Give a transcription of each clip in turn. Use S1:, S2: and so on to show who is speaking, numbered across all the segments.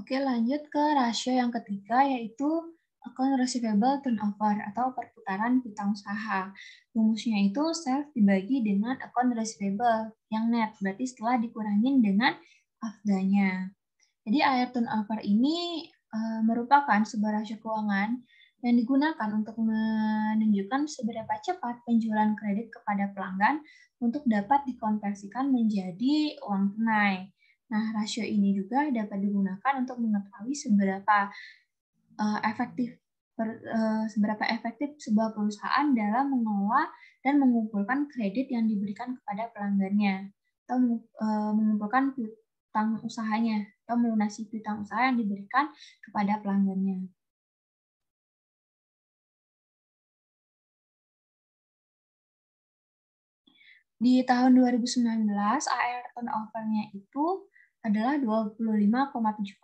S1: Oke, lanjut ke rasio yang ketiga, yaitu account receivable turnover atau perputaran hutang usaha. Rumusnya itu self dibagi dengan account receivable yang net, berarti setelah dikurangin dengan afdanya. Jadi air turnover ini eh, merupakan sebuah rasio keuangan yang digunakan untuk menunjukkan seberapa cepat penjualan kredit kepada pelanggan untuk dapat dikonversikan menjadi uang tunai. Nah, rasio ini juga dapat digunakan untuk mengetahui seberapa uh, efektif per, uh, seberapa efektif sebuah perusahaan dalam mengelola dan mengumpulkan kredit yang diberikan kepada pelanggannya atau uh, mengumpulkan
S2: piutang usahanya atau melunasi piutang usaha yang diberikan kepada pelanggannya. Di tahun 2019, AR turnover-nya
S1: itu adalah 25,7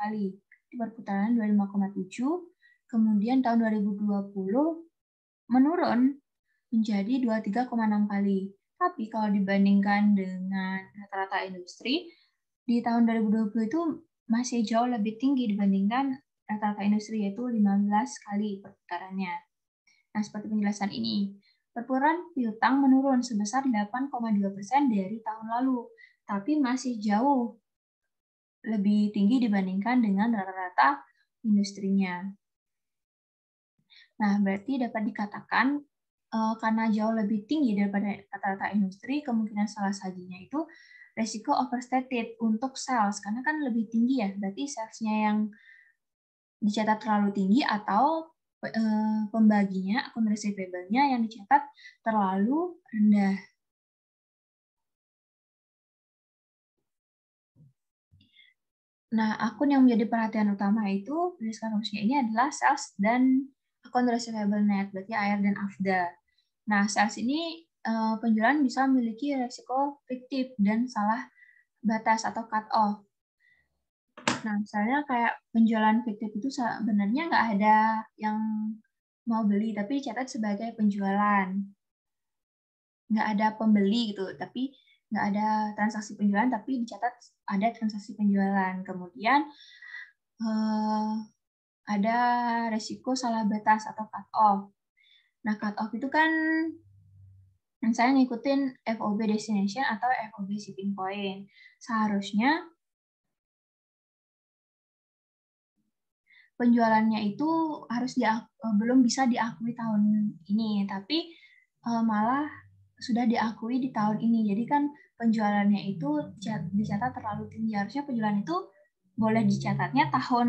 S1: kali di perputaran 25,7 kemudian tahun 2020 menurun menjadi 23,6 kali tapi kalau dibandingkan dengan rata-rata industri di tahun 2020 itu masih jauh lebih tinggi dibandingkan rata-rata industri yaitu 15 kali perputarannya. Nah, seperti penjelasan ini, perputaran piutang menurun sebesar 8,2 persen dari tahun lalu, tapi masih jauh lebih tinggi dibandingkan dengan rata-rata industrinya. Nah, berarti dapat dikatakan eh, karena jauh lebih tinggi daripada rata-rata industri, kemungkinan salah satunya itu resiko overstated untuk sales karena kan lebih tinggi ya. Berarti salesnya yang dicatat terlalu
S2: tinggi atau eh, pembaginya, akun receivable nya yang dicatat terlalu rendah Nah, akun yang menjadi perhatian utama itu berdasarkan rumusnya ini
S1: adalah sales dan akun receivable net, berarti AR dan AFDA. Nah, sales ini eh, penjualan bisa memiliki resiko fiktif dan salah batas atau cut off. Nah, misalnya kayak penjualan fiktif itu sebenarnya nggak ada yang mau beli, tapi dicatat sebagai penjualan. Nggak ada pembeli gitu, tapi nggak ada transaksi penjualan tapi dicatat ada transaksi penjualan kemudian uh, ada resiko salah batas atau cut off nah cut off itu kan
S2: misalnya ngikutin FOB destination atau FOB shipping point seharusnya penjualannya itu harus di, eh, belum bisa diakui tahun ini tapi eh,
S1: malah sudah diakui di tahun ini. Jadi kan penjualannya itu dicatat terlalu tinggi. Harusnya penjualan itu boleh dicatatnya tahun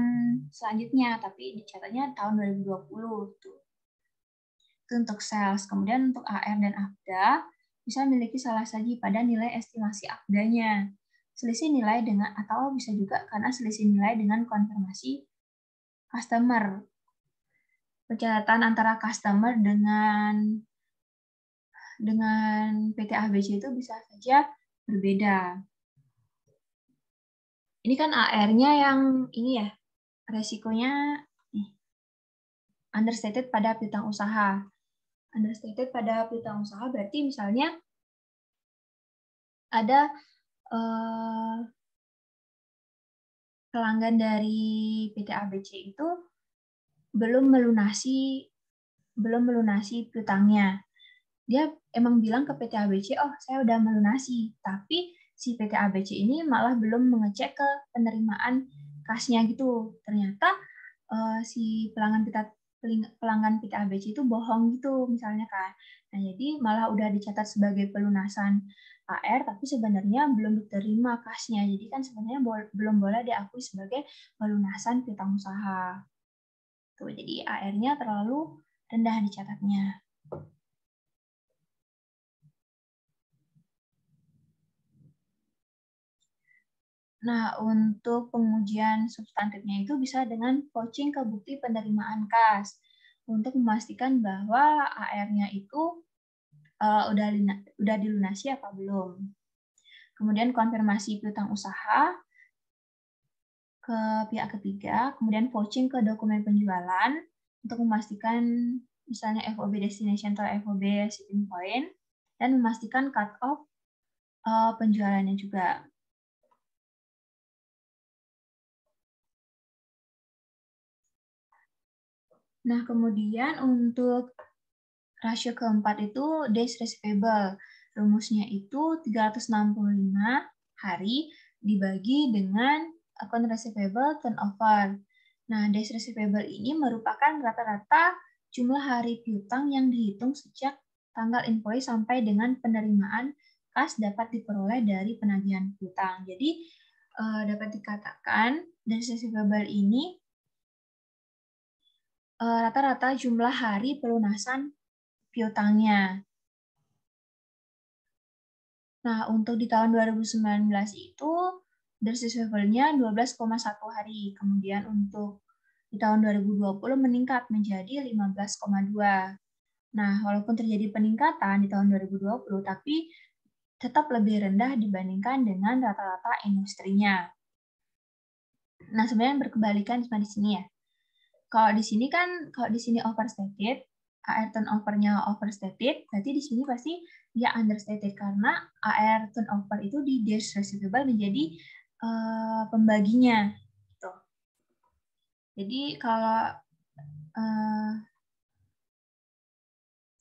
S1: selanjutnya, tapi dicatatnya tahun 2020 tuh. Gitu. Itu untuk sales. Kemudian untuk AR dan ABDA bisa memiliki salah satu pada nilai estimasi ABDA-nya. Selisih nilai dengan atau bisa juga karena selisih nilai dengan konfirmasi customer pencatatan antara customer dengan dengan PT ABC itu bisa saja berbeda. Ini kan AR-nya yang ini ya, resikonya understated pada piutang usaha. Understated pada piutang
S2: usaha berarti misalnya ada eh, pelanggan dari PT ABC itu
S1: belum melunasi belum melunasi piutangnya dia emang bilang ke PT ABC, oh saya udah melunasi, tapi si PT ABC ini malah belum mengecek ke penerimaan kasnya gitu. Ternyata uh, si pelanggan kita pelanggan PT ABC itu bohong gitu misalnya kan. Nah, jadi malah udah dicatat sebagai pelunasan AR tapi sebenarnya belum diterima kasnya. Jadi kan sebenarnya bol belum boleh diakui sebagai pelunasan piutang usaha.
S2: Tuh, jadi AR-nya terlalu rendah dicatatnya.
S1: Nah, untuk pengujian substantifnya itu bisa dengan coaching ke bukti penerimaan kas untuk memastikan bahwa AR-nya itu uh, udah udah dilunasi apa belum. Kemudian konfirmasi piutang usaha ke pihak ketiga, kemudian coaching ke dokumen penjualan untuk memastikan misalnya FOB destination atau FOB shipping
S2: point dan memastikan cut off uh, penjualannya juga. Nah, kemudian untuk rasio keempat itu days
S1: receivable. Rumusnya itu 365 hari dibagi dengan account receivable turnover. Nah, days receivable ini merupakan rata-rata jumlah hari piutang yang dihitung sejak tanggal invoice sampai dengan penerimaan kas dapat diperoleh dari penagihan piutang. Jadi, eh, dapat dikatakan days receivable ini Eh, rata-rata jumlah hari pelunasan piutangnya. Nah, untuk di tahun 2019 itu bersisabelnya 12,1 hari. Kemudian untuk di tahun 2020 meningkat menjadi 15,2. Nah, walaupun terjadi peningkatan di tahun 2020, tapi tetap lebih rendah dibandingkan dengan rata-rata industrinya. Nah, sebenarnya berkebalikan cuma di sini ya kalau di sini kan kalau di sini overstated AR Turnover-nya turnover-nya overstated, berarti di sini pasti dia understated karena AR turnover itu di dash receivable menjadi uh, pembaginya. Gitu. Jadi kalau uh,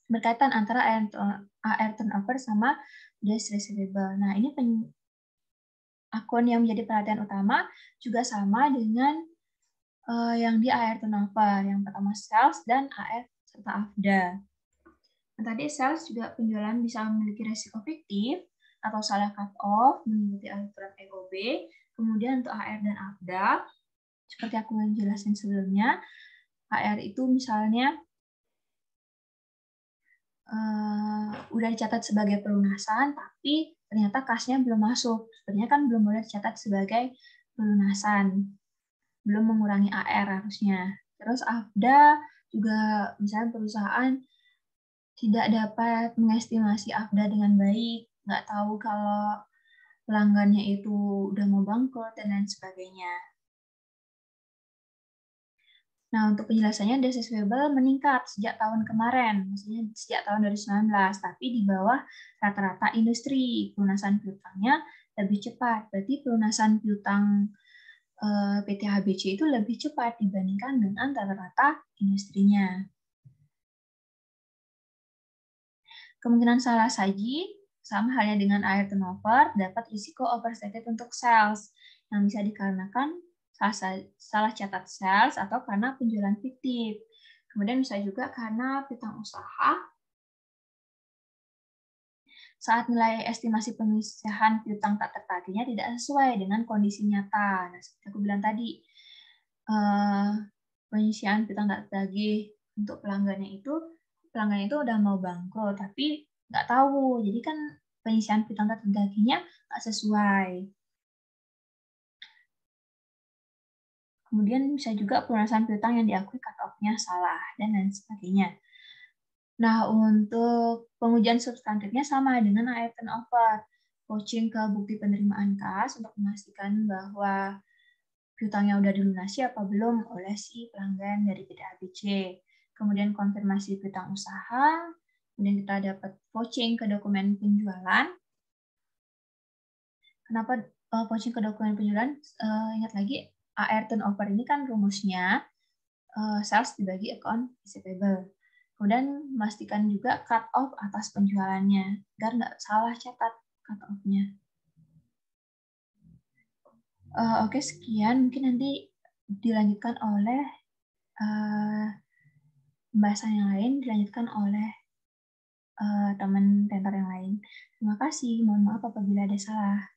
S1: berkaitan antara AR, AR turnover sama dash receivable. Nah ini akun yang menjadi perhatian utama juga sama dengan uh, yang di AR turnover, yang pertama sales dan AR serta AFDA. Nah, tadi sales juga penjualan bisa memiliki resiko fiktif atau salah cut off mengikuti aturan EOB. Kemudian untuk AR dan AFDA, seperti aku yang jelasin sebelumnya, AR itu misalnya uh, udah dicatat sebagai pelunasan, tapi ternyata kasnya belum masuk. Sebenarnya kan belum boleh dicatat sebagai pelunasan belum mengurangi AR harusnya. Terus AFDA juga misalnya perusahaan tidak dapat mengestimasi AFDA dengan baik, nggak tahu kalau pelanggannya itu udah mau bangkrut dan lain sebagainya. Nah, untuk penjelasannya, desis Webel meningkat sejak tahun kemarin, maksudnya sejak tahun 2019, tapi di bawah rata-rata industri. Pelunasan piutangnya lebih cepat, berarti pelunasan piutang Eh, PT HBC itu lebih cepat dibandingkan dengan rata-rata industrinya. Kemungkinan salah saji, sama halnya dengan air turnover, dapat risiko overstated untuk sales, yang bisa dikarenakan salah, catat sales atau karena penjualan fiktif. Kemudian bisa juga karena pitang usaha saat nilai estimasi pemisahan piutang tak tertagihnya tidak sesuai dengan kondisi nyata. Nah, seperti aku bilang tadi, eh, pengisian piutang tak tertagih untuk pelanggannya itu, pelanggan itu udah mau bangkrut, tapi
S2: nggak tahu. Jadi kan pengisian piutang tak tertagihnya nggak sesuai. Kemudian bisa juga pelunasan piutang yang diakui cut off-nya salah, dan lain sebagainya. Nah, untuk pengujian
S1: substantifnya sama dengan AF turnover, coaching ke bukti penerimaan kas untuk memastikan bahwa piutangnya udah dilunasi apa belum oleh si pelanggan dari PT ABC. Kemudian konfirmasi piutang usaha, kemudian kita dapat coaching ke dokumen penjualan. Kenapa uh, eh, coaching ke dokumen penjualan? Uh, ingat lagi, AR turnover ini kan rumusnya uh, sales dibagi account receivable. Kemudian memastikan juga cut off atas penjualannya, agar nggak salah catat
S2: cut offnya.
S1: Uh, eh, Oke, okay, sekian. Mungkin nanti dilanjutkan oleh uh, pembahasan yang lain, dilanjutkan oleh uh, eh, teman
S2: tentor yang lain. Terima kasih. Mohon maaf apabila ada salah.